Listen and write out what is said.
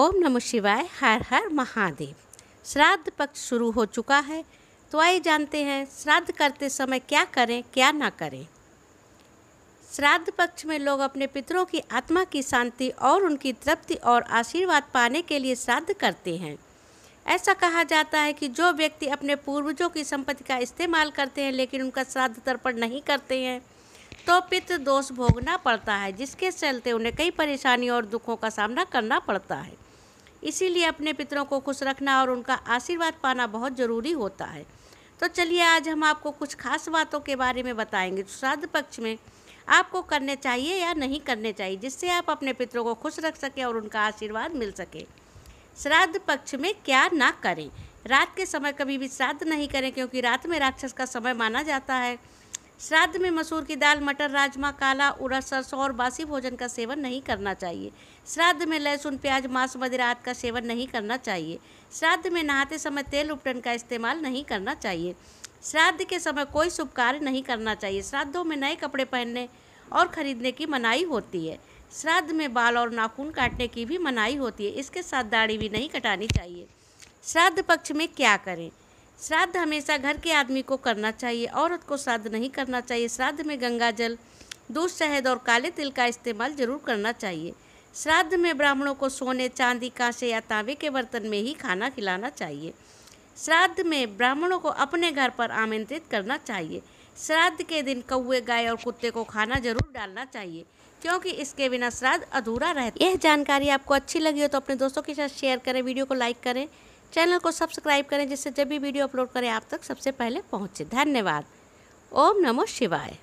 ओम नमः शिवाय हर हर महादेव श्राद्ध पक्ष शुरू हो चुका है तो आइए जानते हैं श्राद्ध करते समय क्या करें क्या ना करें श्राद्ध पक्ष में लोग अपने पितरों की आत्मा की शांति और उनकी तृप्ति और आशीर्वाद पाने के लिए श्राद्ध करते हैं ऐसा कहा जाता है कि जो व्यक्ति अपने पूर्वजों की संपत्ति का इस्तेमाल करते हैं लेकिन उनका श्राद्ध तर्पण नहीं करते हैं तो पितृ दोष भोगना पड़ता है जिसके चलते उन्हें कई परेशानियों और दुखों का सामना करना पड़ता है इसीलिए अपने पितरों को खुश रखना और उनका आशीर्वाद पाना बहुत ज़रूरी होता है तो चलिए आज हम आपको कुछ खास बातों के बारे में बताएंगे श्राद्ध पक्ष में आपको करने चाहिए या नहीं करने चाहिए जिससे आप अपने पितरों को खुश रख सकें और उनका आशीर्वाद मिल सके श्राद्ध पक्ष में क्या ना करें रात के समय कभी भी श्राद्ध नहीं करें क्योंकि रात में राक्षस का समय माना जाता है श्राद्ध में मसूर की दाल मटर राजमा काला उड़द सरसों और बासी भोजन का सेवन नहीं करना चाहिए श्राद्ध में लहसुन प्याज मांस मदिरात का सेवन नहीं करना चाहिए श्राद्ध में नहाते समय तेल उपटन का इस्तेमाल नहीं करना चाहिए श्राद्ध के समय कोई शुभ कार्य नहीं करना चाहिए श्राद्धों में नए कपड़े पहनने और ख़रीदने की मनाही होती है श्राद्ध में बाल और नाखून काटने की भी मनाही होती है इसके साथ दाढ़ी भी नहीं कटानी चाहिए श्राद्ध पक्ष में क्या करें श्राद्ध हमेशा घर के आदमी को करना चाहिए औरत को श्राद्ध नहीं करना चाहिए श्राद्ध में गंगा जल दूध शहद और काले तिल का इस्तेमाल जरूर करना चाहिए श्राद्ध में ब्राह्मणों को सोने चांदी कांसे या तांबे के बर्तन में ही खाना खिलाना चाहिए श्राद्ध में ब्राह्मणों को अपने घर पर आमंत्रित करना चाहिए श्राद्ध के दिन कौए गाय और कुत्ते को खाना जरूर डालना चाहिए क्योंकि इसके बिना श्राद्ध अधूरा रहता यह जानकारी आपको अच्छी लगी हो तो अपने दोस्तों के साथ शेयर करें वीडियो को लाइक करें चैनल को सब्सक्राइब करें जिससे जब भी वीडियो अपलोड करें आप तक सबसे पहले पहुँचे धन्यवाद ओम नमो शिवाय